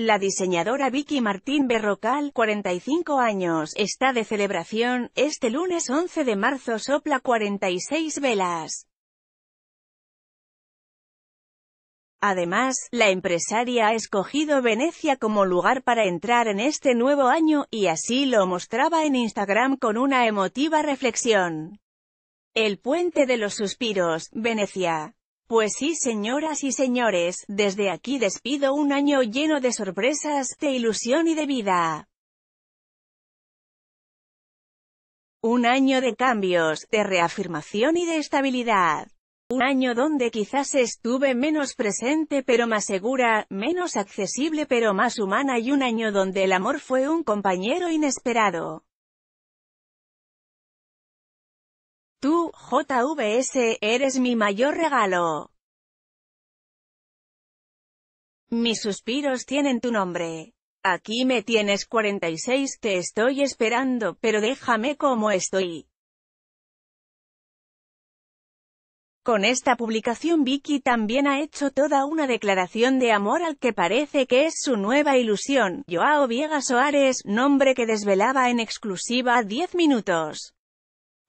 La diseñadora Vicky Martín Berrocal, 45 años, está de celebración, este lunes 11 de marzo sopla 46 velas. Además, la empresaria ha escogido Venecia como lugar para entrar en este nuevo año, y así lo mostraba en Instagram con una emotiva reflexión. El puente de los suspiros, Venecia. Pues sí señoras y señores, desde aquí despido un año lleno de sorpresas, de ilusión y de vida. Un año de cambios, de reafirmación y de estabilidad. Un año donde quizás estuve menos presente pero más segura, menos accesible pero más humana y un año donde el amor fue un compañero inesperado. Tú, JVS, eres mi mayor regalo. Mis suspiros tienen tu nombre. Aquí me tienes 46, te estoy esperando, pero déjame como estoy. Con esta publicación Vicky también ha hecho toda una declaración de amor al que parece que es su nueva ilusión, Joao Viega Soares, nombre que desvelaba en exclusiva 10 minutos.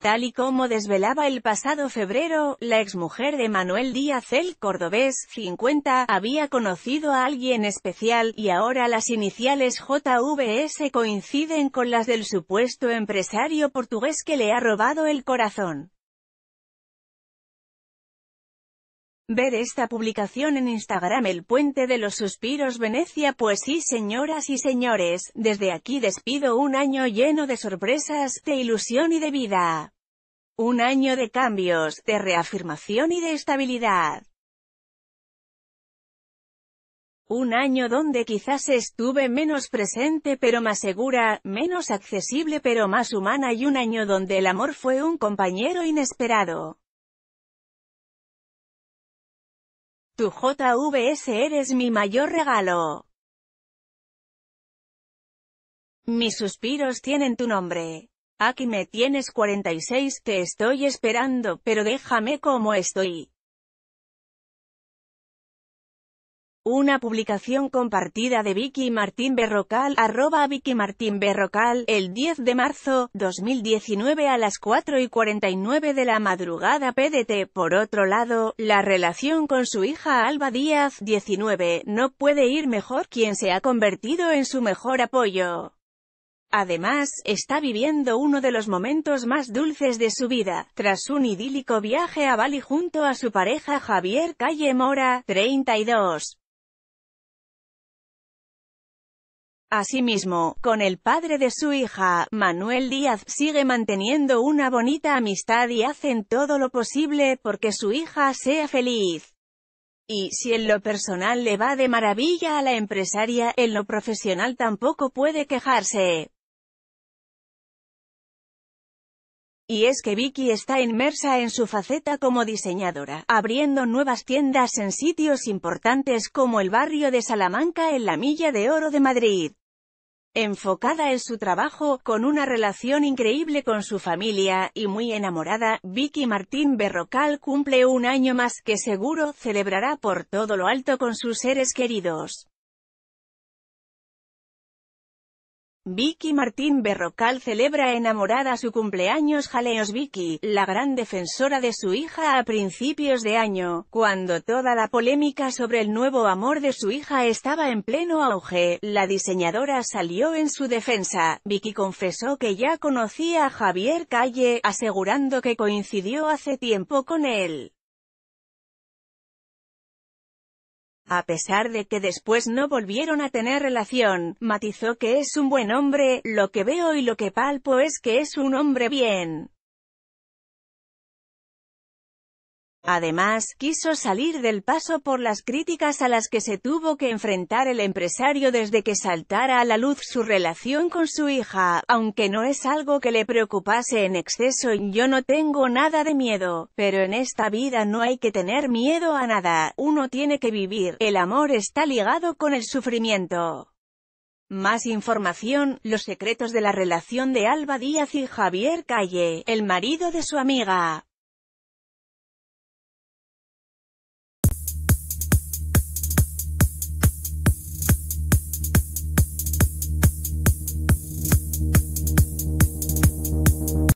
Tal y como desvelaba el pasado febrero, la exmujer de Manuel Díaz el cordobés, 50, había conocido a alguien especial, y ahora las iniciales JVS coinciden con las del supuesto empresario portugués que le ha robado el corazón. Ver esta publicación en Instagram El Puente de los Suspiros Venecia Pues sí señoras y señores, desde aquí despido un año lleno de sorpresas, de ilusión y de vida. Un año de cambios, de reafirmación y de estabilidad. Un año donde quizás estuve menos presente pero más segura, menos accesible pero más humana y un año donde el amor fue un compañero inesperado. Tu JVS eres mi mayor regalo. Mis suspiros tienen tu nombre. Aquí me tienes 46, te estoy esperando, pero déjame como estoy. Una publicación compartida de Vicky Martín Berrocal, arroba Vicky Martín Berrocal, el 10 de marzo, 2019 a las 4 y 49 de la madrugada PDT. Por otro lado, la relación con su hija Alba Díaz, 19, no puede ir mejor quien se ha convertido en su mejor apoyo. Además, está viviendo uno de los momentos más dulces de su vida, tras un idílico viaje a Bali junto a su pareja Javier Calle Mora, 32. Asimismo, con el padre de su hija, Manuel Díaz, sigue manteniendo una bonita amistad y hacen todo lo posible porque su hija sea feliz. Y si en lo personal le va de maravilla a la empresaria, en lo profesional tampoco puede quejarse. Y es que Vicky está inmersa en su faceta como diseñadora, abriendo nuevas tiendas en sitios importantes como el barrio de Salamanca en la Milla de Oro de Madrid. Enfocada en su trabajo, con una relación increíble con su familia, y muy enamorada, Vicky Martín Berrocal cumple un año más que seguro celebrará por todo lo alto con sus seres queridos. Vicky Martín Berrocal celebra enamorada su cumpleaños Jaleos Vicky, la gran defensora de su hija a principios de año, cuando toda la polémica sobre el nuevo amor de su hija estaba en pleno auge, la diseñadora salió en su defensa, Vicky confesó que ya conocía a Javier Calle, asegurando que coincidió hace tiempo con él. A pesar de que después no volvieron a tener relación, matizó que es un buen hombre, lo que veo y lo que palpo es que es un hombre bien. Además, quiso salir del paso por las críticas a las que se tuvo que enfrentar el empresario desde que saltara a la luz su relación con su hija, aunque no es algo que le preocupase en exceso yo no tengo nada de miedo, pero en esta vida no hay que tener miedo a nada, uno tiene que vivir, el amor está ligado con el sufrimiento. Más información, los secretos de la relación de Alba Díaz y Javier Calle, el marido de su amiga.